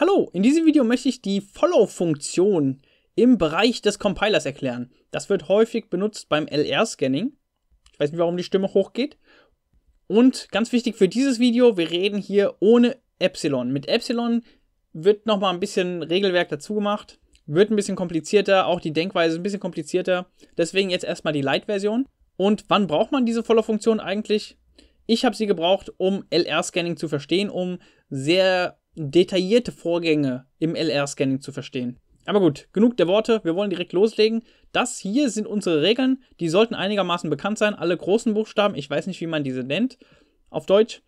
Hallo, in diesem Video möchte ich die Follow-Funktion im Bereich des Compilers erklären. Das wird häufig benutzt beim LR-Scanning. Ich weiß nicht, warum die Stimme hochgeht. Und ganz wichtig für dieses Video, wir reden hier ohne Epsilon. Mit Epsilon wird nochmal ein bisschen Regelwerk dazu gemacht, wird ein bisschen komplizierter, auch die Denkweise ein bisschen komplizierter. Deswegen jetzt erstmal die Light-Version. Und wann braucht man diese Follow-Funktion eigentlich? Ich habe sie gebraucht, um LR-Scanning zu verstehen, um sehr detaillierte Vorgänge im LR-Scanning zu verstehen. Aber gut, genug der Worte, wir wollen direkt loslegen. Das hier sind unsere Regeln, die sollten einigermaßen bekannt sein, alle großen Buchstaben, ich weiß nicht, wie man diese nennt auf Deutsch.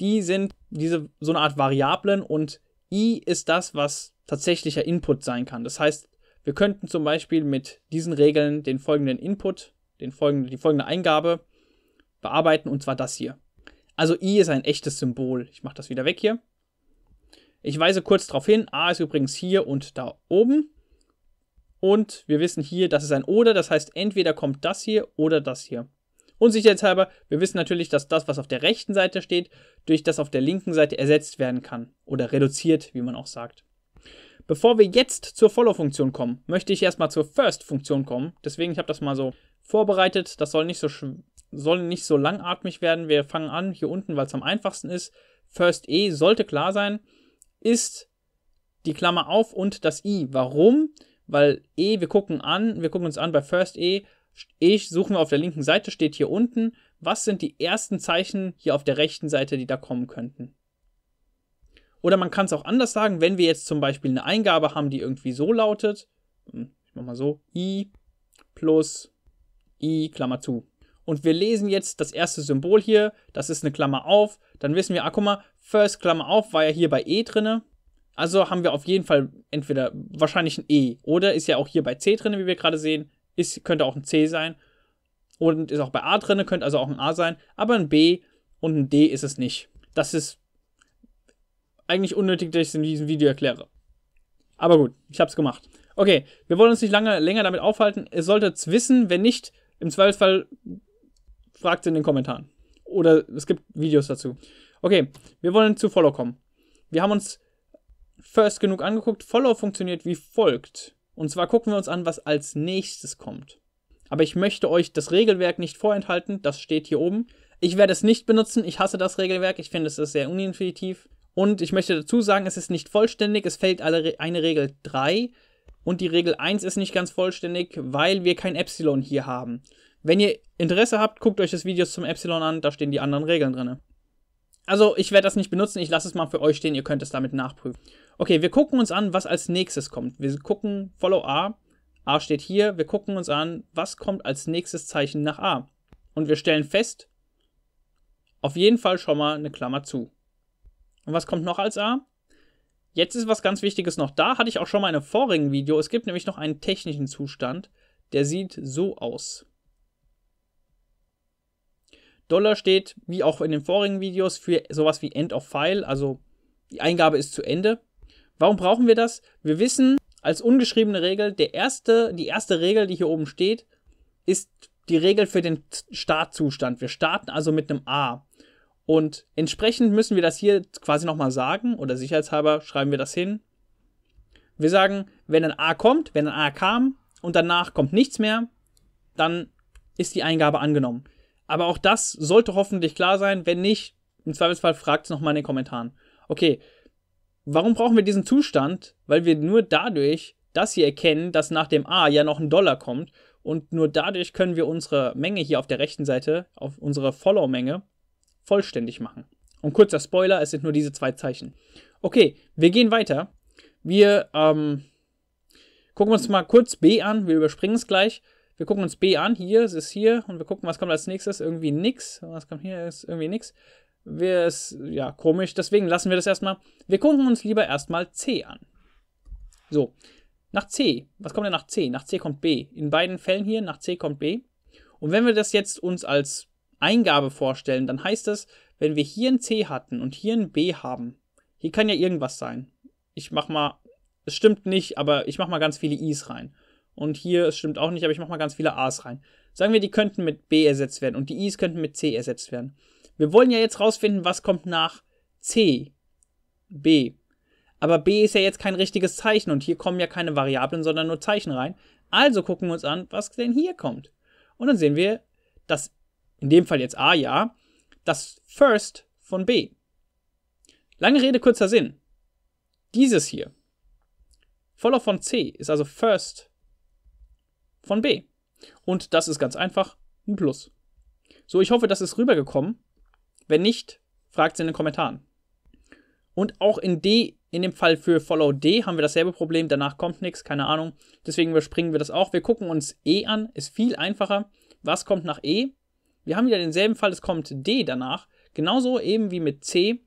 Die sind diese so eine Art Variablen und i ist das, was tatsächlicher Input sein kann. Das heißt, wir könnten zum Beispiel mit diesen Regeln den folgenden Input, den folgenden, die folgende Eingabe bearbeiten und zwar das hier. Also i ist ein echtes Symbol. Ich mache das wieder weg hier. Ich weise kurz darauf hin, A ist übrigens hier und da oben. Und wir wissen hier, das ist ein Oder, das heißt, entweder kommt das hier oder das hier. Und sicherheitshalber, wir wissen natürlich, dass das, was auf der rechten Seite steht, durch das auf der linken Seite ersetzt werden kann. Oder reduziert, wie man auch sagt. Bevor wir jetzt zur Follow-Funktion kommen, möchte ich erstmal zur First-Funktion kommen. Deswegen, ich habe das mal so vorbereitet. Das soll nicht so, soll nicht so langatmig werden. Wir fangen an hier unten, weil es am einfachsten ist. First E sollte klar sein ist die Klammer auf und das i. Warum? Weil e, wir gucken an, wir gucken uns an bei first e, e suchen wir auf der linken Seite, steht hier unten. Was sind die ersten Zeichen hier auf der rechten Seite, die da kommen könnten? Oder man kann es auch anders sagen, wenn wir jetzt zum Beispiel eine Eingabe haben, die irgendwie so lautet, hm, ich mach mal so, i plus i, Klammer zu. Und wir lesen jetzt das erste Symbol hier, das ist eine Klammer auf. Dann wissen wir, ah, guck mal, first Klammer auf war ja hier bei E drinne. Also haben wir auf jeden Fall entweder wahrscheinlich ein E oder ist ja auch hier bei C drin, wie wir gerade sehen, ist, könnte auch ein C sein. Und ist auch bei A drin, könnte also auch ein A sein, aber ein B und ein D ist es nicht. Das ist eigentlich unnötig, dass ich es in diesem Video erkläre. Aber gut, ich habe es gemacht. Okay, wir wollen uns nicht lange länger damit aufhalten. Ihr solltet es wissen, wenn nicht, im Zweifelsfall fragt in den Kommentaren. Oder es gibt Videos dazu. Okay, wir wollen zu Follow kommen. Wir haben uns First genug angeguckt. Follow funktioniert wie folgt. Und zwar gucken wir uns an, was als nächstes kommt. Aber ich möchte euch das Regelwerk nicht vorenthalten. Das steht hier oben. Ich werde es nicht benutzen. Ich hasse das Regelwerk. Ich finde, es ist sehr unintuitiv. Und ich möchte dazu sagen, es ist nicht vollständig. Es fehlt eine Regel 3. Und die Regel 1 ist nicht ganz vollständig, weil wir kein Epsilon hier haben. Wenn ihr Interesse habt, guckt euch das Video zum Epsilon an, da stehen die anderen Regeln drin. Also, ich werde das nicht benutzen, ich lasse es mal für euch stehen, ihr könnt es damit nachprüfen. Okay, wir gucken uns an, was als nächstes kommt. Wir gucken Follow A, A steht hier, wir gucken uns an, was kommt als nächstes Zeichen nach A. Und wir stellen fest, auf jeden Fall schon mal eine Klammer zu. Und was kommt noch als A? Jetzt ist was ganz Wichtiges noch da, hatte ich auch schon mal in einem vorigen Video. Es gibt nämlich noch einen technischen Zustand, der sieht so aus. Dollar steht, wie auch in den vorigen Videos, für sowas wie End of File, also die Eingabe ist zu Ende. Warum brauchen wir das? Wir wissen als ungeschriebene Regel, der erste, die erste Regel, die hier oben steht, ist die Regel für den Startzustand. Wir starten also mit einem A. Und entsprechend müssen wir das hier quasi nochmal sagen oder sicherheitshalber schreiben wir das hin. Wir sagen, wenn ein A kommt, wenn ein A kam und danach kommt nichts mehr, dann ist die Eingabe angenommen. Aber auch das sollte hoffentlich klar sein. Wenn nicht, im Zweifelsfall fragt es nochmal in den Kommentaren. Okay, warum brauchen wir diesen Zustand? Weil wir nur dadurch das hier erkennen, dass nach dem A ja noch ein Dollar kommt. Und nur dadurch können wir unsere Menge hier auf der rechten Seite, auf unsere Follow-Menge, vollständig machen. Und kurzer Spoiler, es sind nur diese zwei Zeichen. Okay, wir gehen weiter. Wir ähm, gucken uns mal kurz B an, wir überspringen es gleich. Wir gucken uns B an. Hier, es ist hier. Und wir gucken, was kommt als nächstes. Irgendwie nix. Was kommt hier? Ist irgendwie nix. Wir es, ja, komisch. Deswegen lassen wir das erstmal. Wir gucken uns lieber erstmal C an. So. Nach C. Was kommt denn nach C? Nach C kommt B. In beiden Fällen hier, nach C kommt B. Und wenn wir das jetzt uns als Eingabe vorstellen, dann heißt das, wenn wir hier ein C hatten und hier ein B haben, hier kann ja irgendwas sein. Ich mach mal, es stimmt nicht, aber ich mach mal ganz viele Is rein. Und hier, es stimmt auch nicht, aber ich mache mal ganz viele A's rein. Sagen wir, die könnten mit B ersetzt werden und die I's könnten mit C ersetzt werden. Wir wollen ja jetzt rausfinden, was kommt nach C. B. Aber B ist ja jetzt kein richtiges Zeichen und hier kommen ja keine Variablen, sondern nur Zeichen rein. Also gucken wir uns an, was denn hier kommt. Und dann sehen wir, dass in dem Fall jetzt A ja, das First von B. Lange Rede, kurzer Sinn. Dieses hier, voller von C, ist also First von B. Und das ist ganz einfach ein Plus. So, ich hoffe, das ist rübergekommen. Wenn nicht, fragt es in den Kommentaren. Und auch in D, in dem Fall für Follow D, haben wir dasselbe Problem. Danach kommt nichts, keine Ahnung. Deswegen überspringen wir das auch. Wir gucken uns E an, ist viel einfacher. Was kommt nach E? Wir haben wieder denselben Fall, es kommt D danach. Genauso eben wie mit C.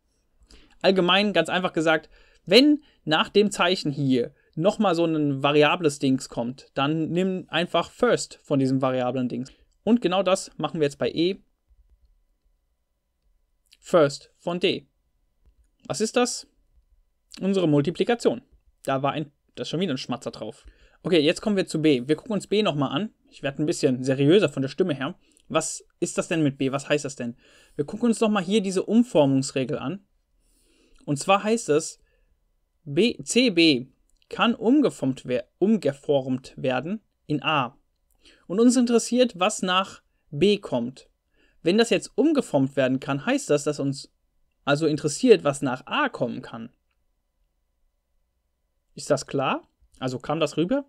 Allgemein, ganz einfach gesagt, wenn nach dem Zeichen hier nochmal so ein variables Dings kommt, dann nimm einfach first von diesem variablen Dings. Und genau das machen wir jetzt bei E. First von D. Was ist das? Unsere Multiplikation. Da war ein, das ist schon wieder ein Schmatzer drauf. Okay, jetzt kommen wir zu B. Wir gucken uns B nochmal an. Ich werde ein bisschen seriöser von der Stimme her. Was ist das denn mit B? Was heißt das denn? Wir gucken uns nochmal hier diese Umformungsregel an. Und zwar heißt es, B, CB kann umgeformt, wer umgeformt werden in A. Und uns interessiert, was nach B kommt. Wenn das jetzt umgeformt werden kann, heißt das, dass uns also interessiert, was nach A kommen kann. Ist das klar? Also kam das rüber?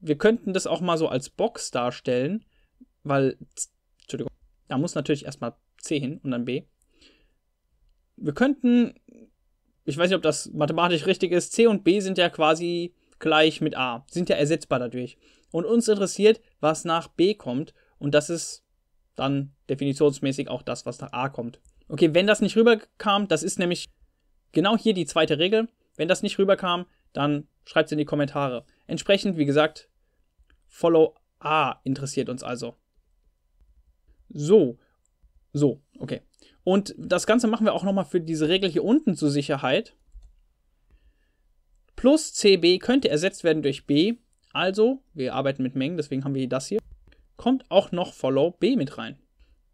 Wir könnten das auch mal so als Box darstellen, weil, Entschuldigung, da muss natürlich erstmal C hin und dann B. Wir könnten ich weiß nicht, ob das mathematisch richtig ist, C und B sind ja quasi gleich mit A, sind ja ersetzbar dadurch. Und uns interessiert, was nach B kommt und das ist dann definitionsmäßig auch das, was nach A kommt. Okay, wenn das nicht rüberkam, das ist nämlich genau hier die zweite Regel. Wenn das nicht rüberkam, dann schreibt es in die Kommentare. Entsprechend, wie gesagt, Follow A interessiert uns also. So, so, okay. Und das Ganze machen wir auch nochmal für diese Regel hier unten zur Sicherheit. Plus CB könnte ersetzt werden durch B. Also, wir arbeiten mit Mengen, deswegen haben wir das hier. Kommt auch noch Follow B mit rein.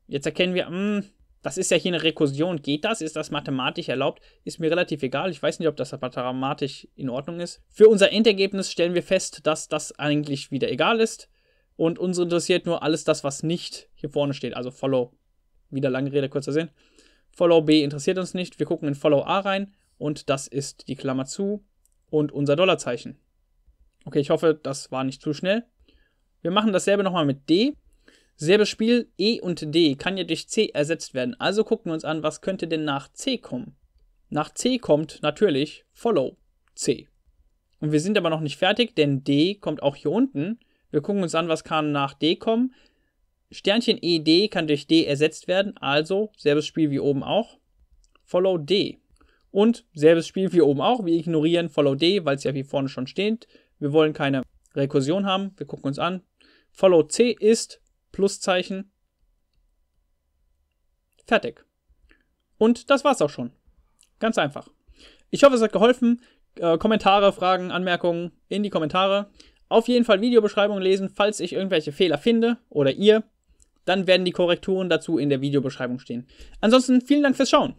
Jetzt erkennen wir, mh, hm, das ist ja hier eine Rekursion. Geht das? Ist das mathematisch erlaubt? Ist mir relativ egal. Ich weiß nicht, ob das mathematisch in Ordnung ist. Für unser Endergebnis stellen wir fest, dass das eigentlich wieder egal ist. Und uns interessiert nur alles das, was nicht hier vorne steht. Also Follow wieder lange Rede, kurzer Sinn. Follow B interessiert uns nicht. Wir gucken in Follow A rein und das ist die Klammer zu und unser Dollarzeichen. Okay, ich hoffe, das war nicht zu schnell. Wir machen dasselbe nochmal mit D. Selbes Spiel, E und D kann ja durch C ersetzt werden. Also gucken wir uns an, was könnte denn nach C kommen. Nach C kommt natürlich Follow C. Und wir sind aber noch nicht fertig, denn D kommt auch hier unten. Wir gucken uns an, was kann nach D kommen. Sternchen ED kann durch D ersetzt werden, also selbes Spiel wie oben auch. Follow D. Und selbes Spiel wie oben auch. Wir ignorieren Follow D, weil es ja wie vorne schon steht. Wir wollen keine Rekursion haben. Wir gucken uns an. Follow C ist Pluszeichen. Fertig. Und das war's auch schon. Ganz einfach. Ich hoffe, es hat geholfen. Äh, Kommentare, Fragen, Anmerkungen in die Kommentare. Auf jeden Fall Videobeschreibung lesen, falls ich irgendwelche Fehler finde oder ihr dann werden die Korrekturen dazu in der Videobeschreibung stehen. Ansonsten vielen Dank fürs Schauen.